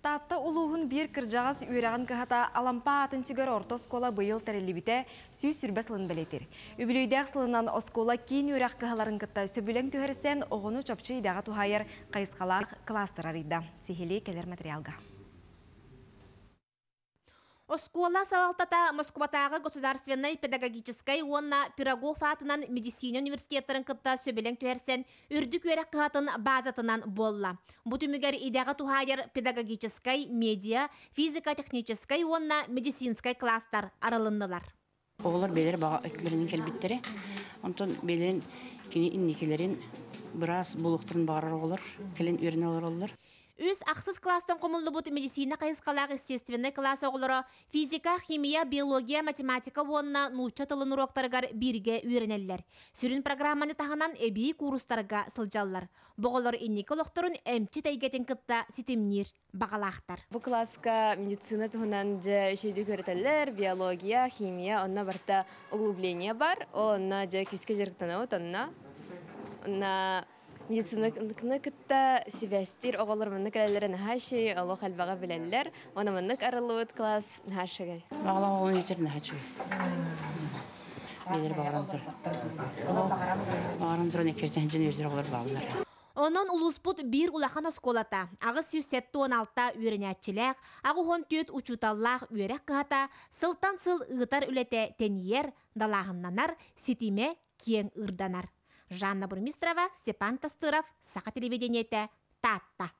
Татты ұлуғын бір кіржағас үйрағын кағата алампа атын сүгер орта оскола бұйыл тәрелебіте сүй сүрбе сылын білетір. Үбілейді сылынан оскола кейін үйрақ кағаларын кітті сөбілен төхірсен оғыны чопчы идаға тұхайыр қайысқала кластырар иді. Сихелей келер материалға. Оскола салалтата Москватағы государственной педагогической онна Пирогов атынан медицина университеттерін кытта сөбелен көрсен үрдік өрек қығатын базатынан болла. Бұты мүгер идағы тұхайыр педагогической, медиа, физико-технической онна медицинской класстар аралындылар. Оғылар белер баға өткілерінің келбеттері, онтон белерін кені иннекелерін біраз болуқтырын барыр олар, келін Үз ақсыз класстан құмылды бұты медицина қайысқалағы естественный класс оғылыры физика, химия, биология, математика онына нуча тылын уроктарғар бірге үйренелілер. Сүрін программаны тағынан әбей курустарға сылжаллар. Бұғылыр иннекі лоқтырын әмчі тәйгетін кытта сетімнер бағалақтар. Бұ класқа медицина тұғынан жа шейді биология, химия, онна барта углубление бар, онна жа Медициныкта севестир оғалармын кәлелерін хаши оло халбаға білелер. Оны мұнық арылуыт класс хашыгай. Бағала оғын етерін хашыгай. Медер бағарам тұр. Бағарам тұрын екертен жын өрдер оғалар бағалар. Онон улуспут бир улахан осколата, ағы 116 үйренәтчіләк, ағы 14 учуталлах үйрек қығата, сылтан сыл ұғытар үләте тәниер, далағыннанар, сетиме кең ұрданар. Жанна Бурмистрова, Степан Тастыров, Сақа телевидениеті, Татта.